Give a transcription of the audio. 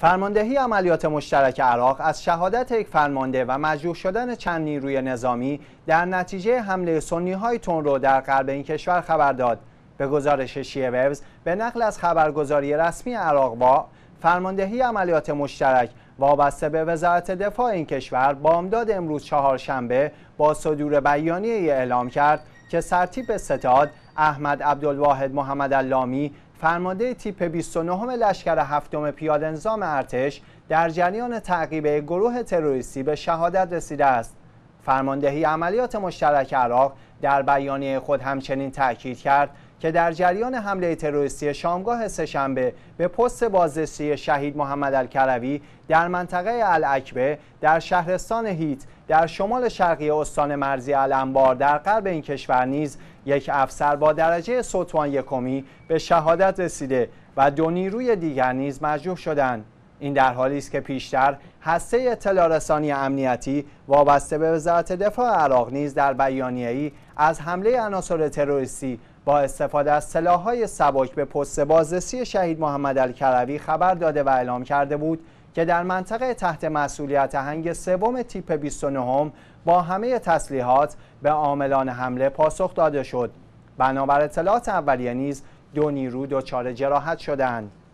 فرماندهی عملیات مشترک عراق از شهادت یک فرمانده و مجروح شدن چند نیروی نظامی در نتیجه حمله سنی های تون رو در غرب این کشور خبر داد. به گزارش شیعه به نقل از خبرگزاری رسمی عراق با فرماندهی عملیات مشترک وابسته به وزارت دفاع این کشور بامداد امروز چهارشنبه با صدور بیانیه اعلام کرد که سرتیپ ستاد احمد عبدالواحد محمد اللامی فرمانده تیپ 29 لشکر هفتم پیاده نظام ارتش در جریان تعقیب گروه تروریستی به شهادت رسیده است. فرماندهی عملیات مشترک عراق در بیانیه خود همچنین تاکید کرد که در جریان حمله تروریستی شامگاه سهشنبه به پست بازرسی شهید محمد الکروی در منطقه الاکبه در شهرستان هیت در شمال شرقی استان مرزی الانبار در غرب این کشور نیز یک افسر با درجه سوتوان یکمی به شهادت رسیده و دو نیروی دیگر نیز مجروح شدند این در حالی است که پیشتر هسته اطلاع رسانی امنیتی وابسته به وزارت دفاع عراق نیز در بیانیه‌ای از حمله عناصر تروریستی با استفاده از سلاح‌های سبک به پست بازرسی شهید محمد الکروی خبر داده و اعلام کرده بود که در منطقه تحت مسئولیت هنگ سوم تیپ 29 با همه تسلیحات به عاملان حمله پاسخ داده شد بنابر اطلاعات اولیه نیز دو نیرو دچار جراحت شدند